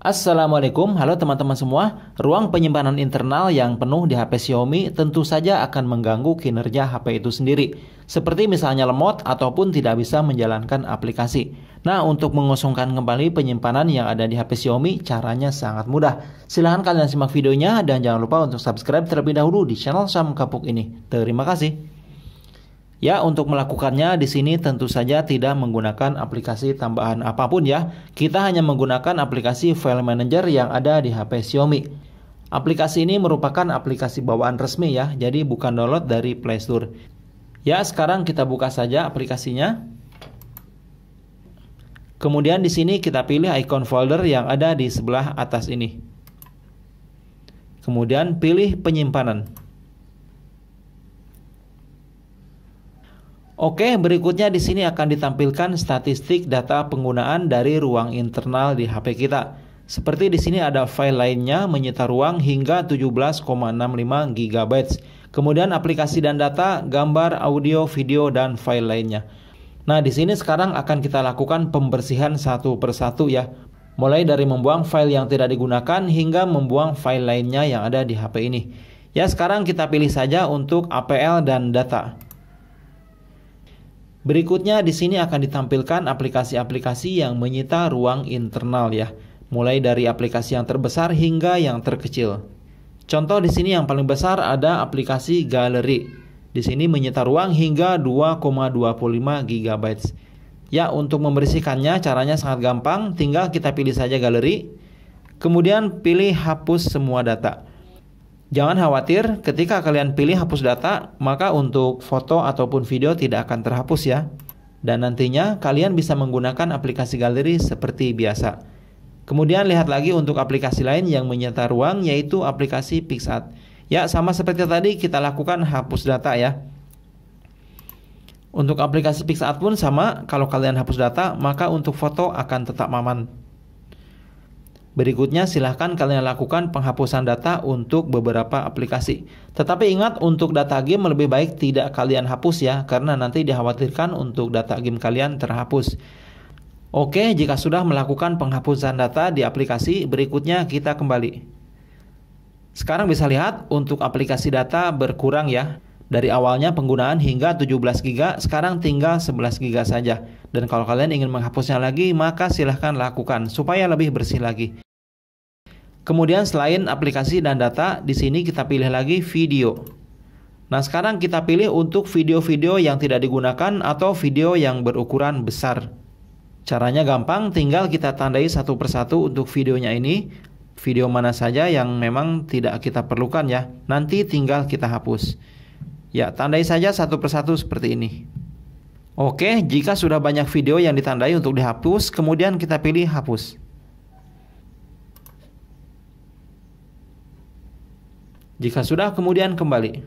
Assalamualaikum, halo teman-teman semua. Ruang penyimpanan internal yang penuh di HP Xiaomi tentu saja akan mengganggu kinerja HP itu sendiri, seperti misalnya lemot ataupun tidak bisa menjalankan aplikasi. Nah, untuk mengosongkan kembali penyimpanan yang ada di HP Xiaomi, caranya sangat mudah. Silahkan kalian simak videonya dan jangan lupa untuk subscribe terlebih dahulu di channel Sam Kapuk ini. Terima kasih. Ya, untuk melakukannya di sini tentu saja tidak menggunakan aplikasi tambahan apapun ya. Kita hanya menggunakan aplikasi File Manager yang ada di HP Xiaomi. Aplikasi ini merupakan aplikasi bawaan resmi ya, jadi bukan download dari Play Store. Ya, sekarang kita buka saja aplikasinya. Kemudian di sini kita pilih icon folder yang ada di sebelah atas ini. Kemudian pilih penyimpanan. Oke, berikutnya di sini akan ditampilkan statistik data penggunaan dari ruang internal di HP kita. Seperti di sini ada file lainnya menyita ruang hingga 17,65 GB. Kemudian aplikasi dan data, gambar, audio, video, dan file lainnya. Nah, di sini sekarang akan kita lakukan pembersihan satu persatu ya. Mulai dari membuang file yang tidak digunakan hingga membuang file lainnya yang ada di HP ini. Ya, sekarang kita pilih saja untuk APL dan data. Berikutnya di sini akan ditampilkan aplikasi-aplikasi yang menyita ruang internal ya, mulai dari aplikasi yang terbesar hingga yang terkecil. Contoh di sini yang paling besar ada aplikasi Gallery. Di sini menyita ruang hingga 2,25 GB. Ya, untuk membersihkannya caranya sangat gampang, tinggal kita pilih saja Gallery. kemudian pilih hapus semua data. Jangan khawatir, ketika kalian pilih hapus data, maka untuk foto ataupun video tidak akan terhapus ya. Dan nantinya kalian bisa menggunakan aplikasi galeri seperti biasa. Kemudian lihat lagi untuk aplikasi lain yang menyita ruang yaitu aplikasi PixArt. Ya, sama seperti tadi kita lakukan hapus data ya. Untuk aplikasi PixArt pun sama, kalau kalian hapus data, maka untuk foto akan tetap aman. Berikutnya silahkan kalian lakukan penghapusan data untuk beberapa aplikasi. Tetapi ingat untuk data game lebih baik tidak kalian hapus ya karena nanti dikhawatirkan untuk data game kalian terhapus. Oke, jika sudah melakukan penghapusan data di aplikasi, berikutnya kita kembali. Sekarang bisa lihat untuk aplikasi data berkurang ya. Dari awalnya penggunaan hingga 17 GB, sekarang tinggal 11 GB saja. Dan kalau kalian ingin menghapusnya lagi, maka silahkan lakukan supaya lebih bersih lagi. Kemudian selain aplikasi dan data, di sini kita pilih lagi video. Nah, sekarang kita pilih untuk video-video yang tidak digunakan atau video yang berukuran besar. Caranya gampang, tinggal kita tandai satu persatu untuk videonya ini, video mana saja yang memang tidak kita perlukan ya. Nanti tinggal kita hapus. Ya, tandai saja satu persatu seperti ini. Oke, jika sudah banyak video yang ditandai untuk dihapus, kemudian kita pilih hapus. Jika sudah, kemudian kembali.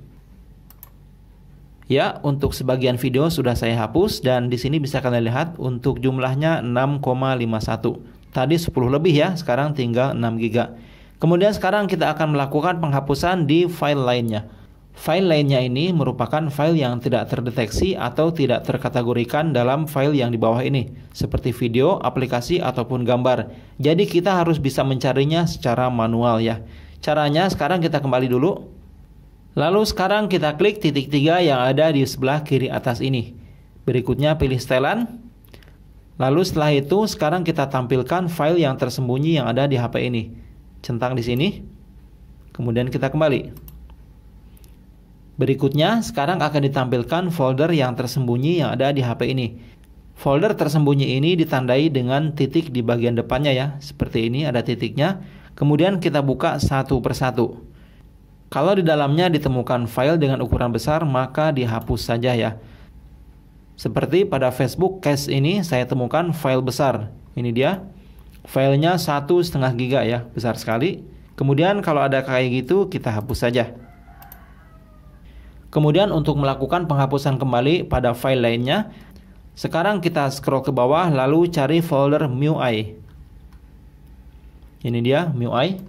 Ya, untuk sebagian video sudah saya hapus dan di sini bisa kalian lihat untuk jumlahnya 6,51. Tadi 10 lebih ya, sekarang tinggal 6 GB. Kemudian sekarang kita akan melakukan penghapusan di file lainnya. File lainnya ini merupakan file yang tidak terdeteksi atau tidak terkategorikan dalam file yang di bawah ini, seperti video, aplikasi, ataupun gambar. Jadi kita harus bisa mencarinya secara manual ya. Caranya sekarang kita kembali dulu. Lalu sekarang kita klik titik tiga yang ada di sebelah kiri atas ini. Berikutnya pilih setelan. Lalu setelah itu sekarang kita tampilkan file yang tersembunyi yang ada di HP ini. Centang di sini. Kemudian kita kembali. Berikutnya, sekarang akan ditampilkan folder yang tersembunyi yang ada di HP ini. Folder tersembunyi ini ditandai dengan titik di bagian depannya ya, seperti ini ada titiknya. Kemudian kita buka satu persatu. Kalau di dalamnya ditemukan file dengan ukuran besar, maka dihapus saja ya. Seperti pada Facebook Cache ini saya temukan file besar. Ini dia. Filenya 1,5 setengah giga ya, besar sekali. Kemudian kalau ada kayak gitu kita hapus saja. Kemudian untuk melakukan penghapusan kembali pada file lainnya, sekarang kita scroll ke bawah lalu cari folder MIUI. Ini dia MIUI.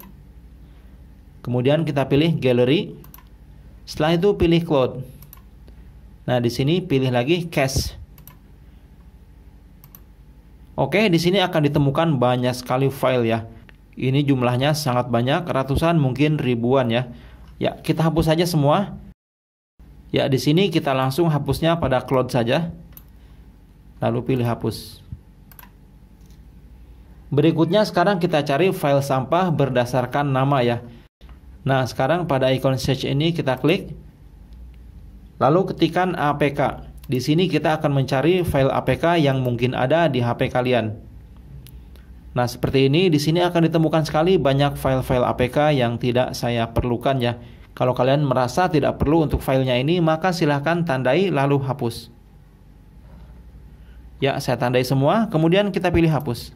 Kemudian kita pilih gallery. Setelah itu pilih cloud. Nah, di sini pilih lagi cache. Oke, di sini akan ditemukan banyak sekali file ya. Ini jumlahnya sangat banyak, ratusan mungkin ribuan ya. Ya, kita hapus saja semua. Ya, di sini kita langsung hapusnya pada cloud saja. Lalu pilih hapus. Berikutnya sekarang kita cari file sampah berdasarkan nama ya. Nah, sekarang pada icon search ini kita klik. Lalu ketikkan APK. Di sini kita akan mencari file APK yang mungkin ada di HP kalian. Nah, seperti ini di sini akan ditemukan sekali banyak file-file APK yang tidak saya perlukan ya. Kalau kalian merasa tidak perlu untuk filenya ini, maka silahkan tandai lalu hapus. Ya, saya tandai semua, kemudian kita pilih hapus.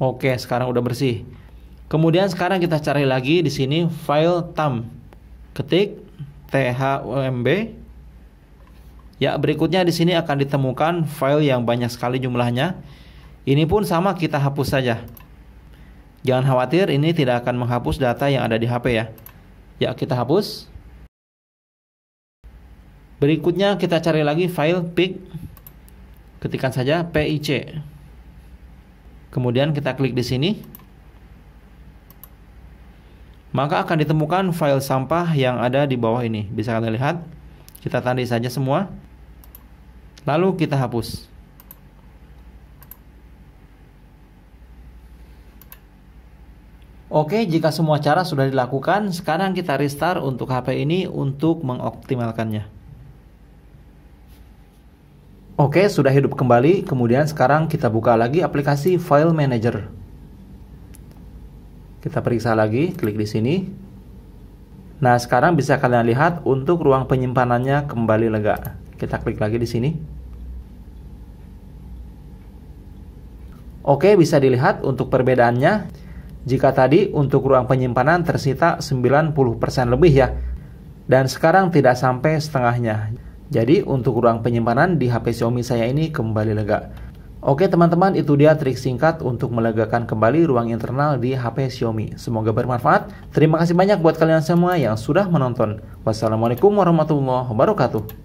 Oke, sekarang udah bersih. Kemudian sekarang kita cari lagi di sini file tam. Ketik thumb. Ya, berikutnya di sini akan ditemukan file yang banyak sekali jumlahnya. Ini pun sama kita hapus saja. Jangan khawatir, ini tidak akan menghapus data yang ada di HP ya. Ya, kita hapus. Berikutnya kita cari lagi file pic. Ketikan saja PIC. Kemudian kita klik di sini. Maka akan ditemukan file sampah yang ada di bawah ini. Bisa kalian lihat. Kita tandai saja semua. Lalu kita hapus. Oke, jika semua cara sudah dilakukan, sekarang kita restart untuk HP ini untuk mengoptimalkannya. Oke, sudah hidup kembali. Kemudian sekarang kita buka lagi aplikasi File Manager. Kita periksa lagi, klik di sini. Nah, sekarang bisa kalian lihat untuk ruang penyimpanannya kembali lega. Kita klik lagi di sini. Oke, bisa dilihat untuk perbedaannya. Jika tadi untuk ruang penyimpanan tersita 90% lebih ya, dan sekarang tidak sampai setengahnya. Jadi untuk ruang penyimpanan di HP Xiaomi saya ini kembali lega. Oke teman-teman, itu dia trik singkat untuk melegakan kembali ruang internal di HP Xiaomi. Semoga bermanfaat. Terima kasih banyak buat kalian semua yang sudah menonton. Wassalamualaikum warahmatullahi wabarakatuh.